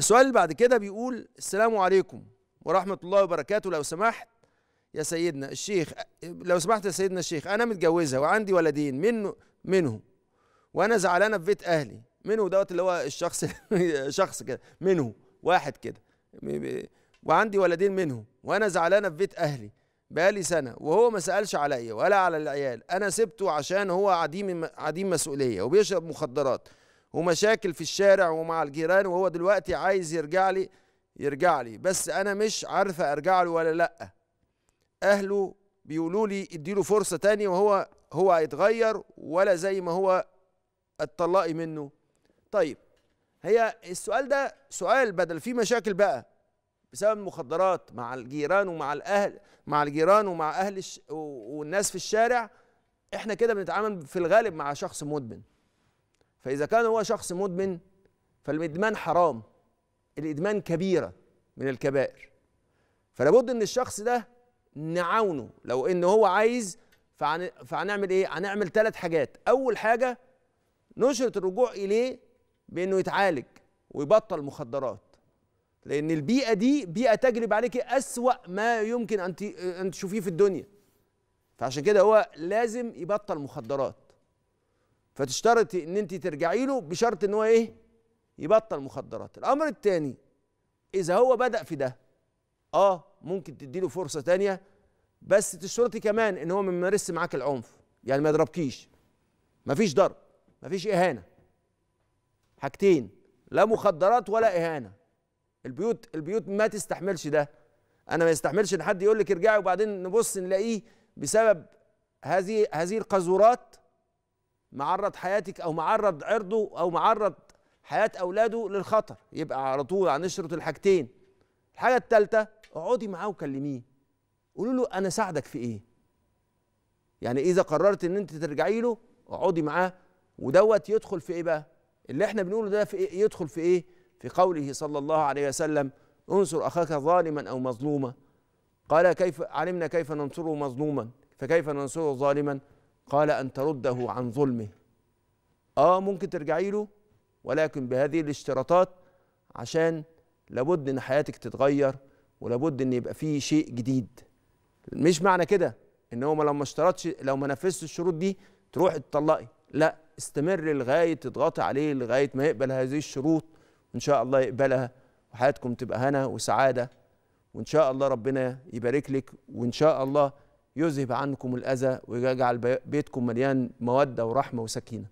السؤال اللي بعد كده بيقول السلام عليكم ورحمة الله وبركاته لو سمحت يا سيدنا الشيخ لو سمحت يا سيدنا الشيخ أنا متجوزة وعندي ولدين منه منه وأنا زعلانة في بيت أهلي منه دوت اللي هو الشخص شخص كده منه واحد كده وعندي ولدين منه وأنا زعلانة في بيت أهلي بقالي سنة وهو ما سألش عليا ولا على العيال أنا سبته عشان هو عديم عديم مسؤولية وبيشرب مخدرات ومشاكل في الشارع ومع الجيران وهو دلوقتي عايز يرجع لي يرجع لي بس انا مش عارفه ارجع له ولا لا اهله بيقولوا لي اديله فرصه تانية وهو هو هيتغير ولا زي ما هو اتطلقي منه طيب هي السؤال ده سؤال بدل في مشاكل بقى بسبب المخدرات مع الجيران ومع الاهل مع الجيران ومع اهل الش... والناس في الشارع احنا كده بنتعامل في الغالب مع شخص مدمن فإذا كان هو شخص مدمن فالإدمان حرام الإدمان كبيرة من الكبائر فلابد إن الشخص ده نعاونه لو إن هو عايز فعن فهنعمل إيه؟ هنعمل ثلاث حاجات أول حاجة نشرة الرجوع إليه بإنه يتعالج ويبطل مخدرات لأن البيئة دي بيئة تجلب عليك أسوأ ما يمكن أن تشوفيه في الدنيا فعشان كده هو لازم يبطل مخدرات فتشترطي ان انت ترجعي له بشرط ان هو ايه يبطل مخدرات الامر الثاني اذا هو بدا في ده اه ممكن تديله فرصه تانية بس تشترطي كمان ان هو ما يمارسش معاك العنف يعني ما يضربكيش مفيش ضرب مفيش اهانه حاجتين لا مخدرات ولا اهانه البيوت البيوت ما تستحملش ده انا ما يستحملش ان حد يقول لك ارجعي وبعدين نبص نلاقيه بسبب هذه هذه القذورات معرض حياتك او معرض عرضه او معرض حياه اولاده للخطر يبقى على طول هنشرط الحاجتين الحاجه الثالثه اقعدي معاه وكلميه قولوا له انا ساعدك في ايه يعني اذا قررت ان انت ترجعي له اقعدي معاه ودوت يدخل في ايه بقى اللي احنا بنقوله ده في إيه يدخل في ايه في قوله صلى الله عليه وسلم انصر اخاك ظالما او مظلوما قال كيف علمنا كيف ننصره مظلوما فكيف ننصره ظالما قال أن ترده عن ظلمه آه ممكن ترجعي له ولكن بهذه الاشتراطات عشان لابد إن حياتك تتغير ولابد إن يبقى فيه شيء جديد مش معنى كده إن هو لو ما اشترطش لو ما نفذش الشروط دي تروح تطلقي لا استمر لغاية تضغطي عليه لغاية ما يقبل هذه الشروط وإن شاء الله يقبلها وحياتكم تبقى هنا وسعادة وإن شاء الله ربنا يبارك لك وإن شاء الله يذهب عنكم الأذى ويجعل بيتكم مليان مودة ورحمة وسكينة